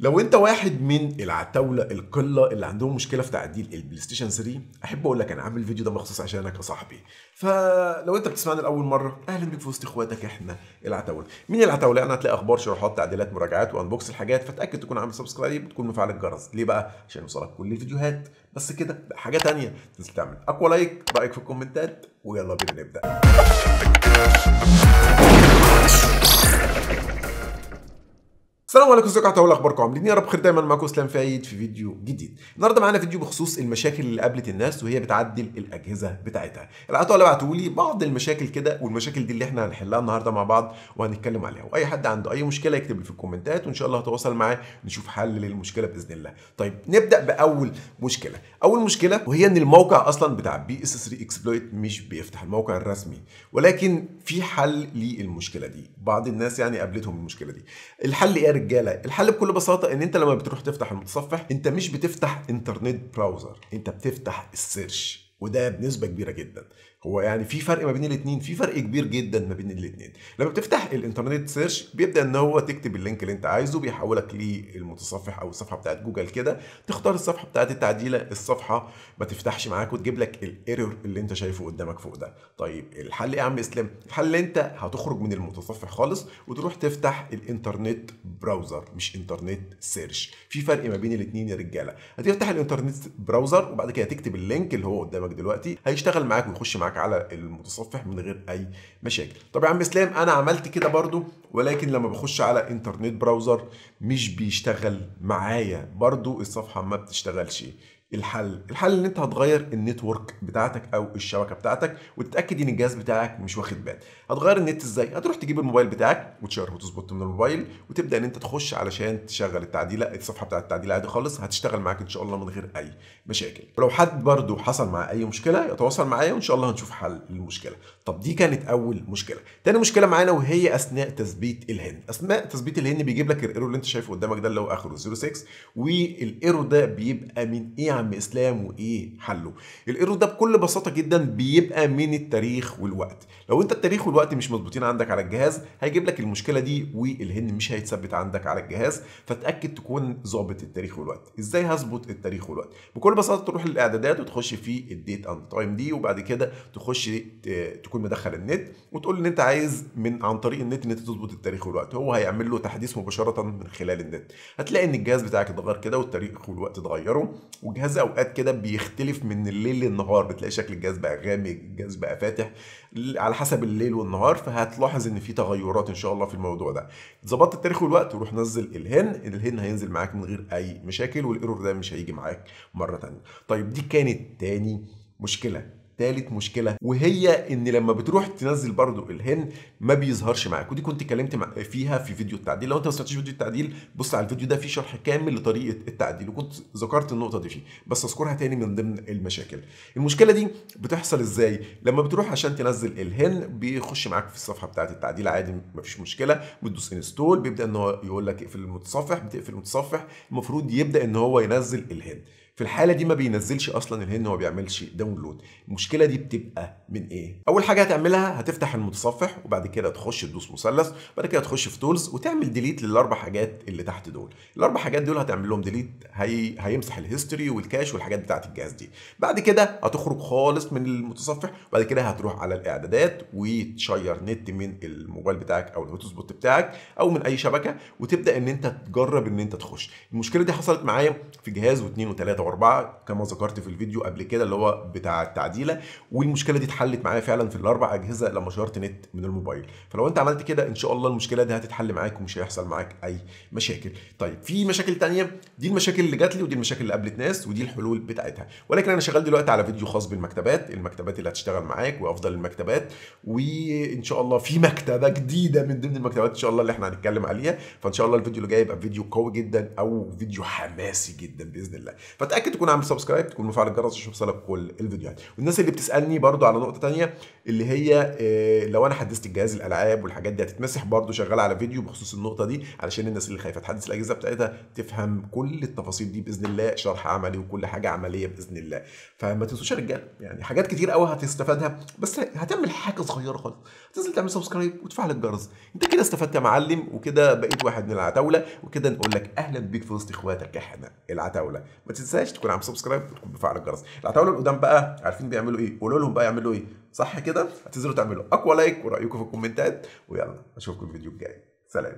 لو انت واحد من العتاوله القله اللي عندهم مشكله في تعديل البلاي ستيشن 3 احب اقول لك انا عامل الفيديو ده مخصوص عشانك يا صاحبي فلو انت بتسمعني لاول مره اهلا بيك في وسط اخواتك احنا العتاوله مين العتاوله انا هتلاقي اخبار شروحات تعديلات مراجعات وانبوكس الحاجات فاتاكد تكون عامل سبسكرايب وتكون مفعل الجرس ليه بقى عشان يوصلك كل الفيديوهات بس كده حاجه تانية تنزل تعمل اقوى لايك رايك في الكومنتات ويلا بينا نبدا السلام عليكم ازيكم حتى اخباركم عاملين إيه يا رب خير دايما معاكم اسلام فايد في فيديو جديد النهارده معانا فيديو بخصوص المشاكل اللي قابلت الناس وهي بتعدل الاجهزه بتاعتها العطاء اللي بعتوا لي بعض المشاكل كده والمشاكل دي اللي احنا هنحلها النهارده مع بعض وهنتكلم عليها واي حد عنده اي مشكله يكتب لي في الكومنتات وان شاء الله هتواصل معاه نشوف حل للمشكله باذن الله طيب نبدا باول مشكله اول مشكله وهي ان الموقع اصلا بتاع بي اس 3 اكسبلويت مش بيفتح الموقع الرسمي ولكن في حل للمشكله دي بعض الناس يعني قابلتهم المشكله دي الحل ايه الرجاله الحل بكل بساطه ان انت لما بتروح تفتح المتصفح انت مش بتفتح انترنت براوزر انت بتفتح السيرش وده بنسبه كبيره جدا هو يعني في فرق ما بين الاثنين في فرق كبير جدا ما بين الاثنين لما بتفتح الانترنت سيرش بيبدا ان هو تكتب اللينك اللي انت عايزه بيحولك للمتصفح او الصفحه بتاعت جوجل كده تختار الصفحه بتاعت التعديله الصفحه ما تفتحش معاك وتجيب لك الايرور اللي انت شايفه قدامك فوق ده طيب الحل ايه يا عم اسلام الحل انت هتخرج من المتصفح خالص وتروح تفتح الانترنت براوزر مش انترنت سيرش في فرق ما بين الاثنين يا رجاله هتفتح الانترنت براوزر وبعد كده تكتب اللينك اللي هو قدامك دلوقتي هيشتغل معاك ويخش معاك على المتصفح من غير اي مشاكل طب يا عم اسلام انا عملت كده برضو ولكن لما بخش على انترنت براوزر مش بيشتغل معايا برضو الصفحه ما بتشتغلش الحل الحل ان انت هتغير النتورك بتاعتك او الشبكه بتاعتك وتتاكد ان الجهاز بتاعك مش واخد بال هتغير النت ازاي هتروح تجيب الموبايل بتاعك وتشغله وتظبط من الموبايل وتبدا ان انت تخش علشان تشغل التعديله الصفحه بتاعه التعديل عادي خالص هتشتغل معاك ان شاء الله من غير اي مشاكل ولو حد برده حصل معاه اي مشكله يتواصل معايا وان شاء الله هنشوف حل للمشكله طب دي كانت اول مشكله تاني مشكله معانا وهي اثناء تثبيت الهند اثناء تثبيت الهند بيجيب لك الايرور اللي انت شايفه قدامك ده اللي هو اخره 06 والايرور ده بيبقى من ايه عم اسلام وايه حله الايرور ده بكل بساطه جدا بيبقى من التاريخ والوقت لو انت التاريخ والوقت مش مظبوطين عندك على الجهاز هيجيب لك المشكله دي والهن مش هيتثبت عندك على الجهاز فتاكد تكون ظابط التاريخ والوقت ازاي هظبط التاريخ والوقت بكل بساطه تروح للاعدادات وتخش في الديت اند تايم دي وبعد كده تخش تكون مدخل النت وتقول ان انت عايز من عن طريق النت ان انت تظبط التاريخ والوقت هو هيعمل له تحديث مباشره من خلال النت هتلاقي ان الجهاز بتاعك اتغير كده والتاريخ والوقت اتغيروا والجهاز الجهاز اوقات كده بيختلف من الليل للنهار بتلاقي شكل الجهاز بقى غامق الجهاز بقى فاتح على حسب الليل والنهار فهتلاحظ ان في تغيرات ان شاء الله في الموضوع ده ظبطت التاريخ والوقت وروح نزل الهن الهن هينزل معاك من غير اي مشاكل والايرور ده مش هيجي معاك مره ثانيه طيب دي كانت تاني مشكله تالت مشكله وهي ان لما بتروح تنزل برضو الهن ما بيظهرش معاك ودي كنت اتكلمت فيها في فيديو التعديل لو انت ما سمعتش فيديو التعديل بص على الفيديو ده فيه شرح كامل لطريقه التعديل وكنت ذكرت النقطه دي فيه بس اذكرها تاني من ضمن المشاكل المشكله دي بتحصل ازاي لما بتروح عشان تنزل الهن بيخش معاك في الصفحه بتاعه التعديل عادي مفيش مشكله بتدوس انستول بيبدا ان هو يقول لك اقفل المتصفح بتقفل المتصفح المفروض يبدا ان هو ينزل الهن في الحاله دي ما بينزلش اصلا الهن وما بيعملش داونلود المشكله دي بتبقى من ايه اول حاجه هتعملها هتفتح المتصفح وبعد كده تخش تدوس مثلث وبعد كده تخش في تولز وتعمل ديليت للاربع حاجات اللي تحت دول الاربع حاجات دول هتعمل لهم ديليت هي... هيمسح الهيستوري والكاش والحاجات بتاعه الجهاز دي بعد كده هتخرج خالص من المتصفح وبعد كده هتروح على الاعدادات وتشير نت من الموبايل بتاعك او الهوت سبوت بتاعك او من اي شبكه وتبدا ان انت تجرب ان انت تخش المشكله دي حصلت معايا في جهاز واثنين وثلاثه واربعة اربعه كما ذكرت في الفيديو قبل كده اللي هو بتاع التعديله والمشكله دي اتحلت معايا فعلا في الاربع اجهزه لما شارت نت من الموبايل فلو انت عملت كده ان شاء الله المشكله دي هتتحل معاك ومش هيحصل معاك اي مشاكل طيب في مشاكل تانية دي المشاكل اللي جات لي ودي المشاكل اللي قابلت ناس ودي الحلول بتاعتها ولكن انا شغال دلوقتي على فيديو خاص بالمكتبات المكتبات اللي هتشتغل معاك وافضل المكتبات وان شاء الله في مكتبه جديده من ضمن المكتبات ان شاء الله اللي احنا هنتكلم عليها فان شاء الله الفيديو اللي جاي يبقى فيديو قوي جدا او فيديو حماسي جدا باذن الله فتأكد متاكد تكون عامل سبسكرايب تكون مفعل الجرس عشان يوصلك كل الفيديوهات والناس اللي بتسالني برضو على نقطه ثانيه اللي هي آه، لو انا حدثت الجهاز الالعاب والحاجات دي هتتمسح برضو شغال على فيديو بخصوص النقطه دي علشان الناس اللي خايفه تحدث الاجهزه بتاعتها تفهم كل التفاصيل دي باذن الله شرح عملي وكل حاجه عمليه باذن الله فما تنسوش يا رجاله يعني حاجات كتير قوي هتستفادها بس هتعمل حاجه صغيره خالص تنزل تعمل سبسكرايب وتفعل الجرس انت كده استفدت يا معلم وكده بقيت واحد من العتاوله وكده نقول لك اهلا بيك في وسط اخواتك يا حنا العتاوله ما تنساش تنساش تكون عامل سبسكرايب وتكون بفعل الجرس العتاوله اللي قدام بقى عارفين بيعملوا ايه قولوا لهم بقى يعملوا ايه صح كده هتنزلوا تعملوا اقوى لايك ورايكم في الكومنتات ويلا اشوفكم الفيديو الجاي سلام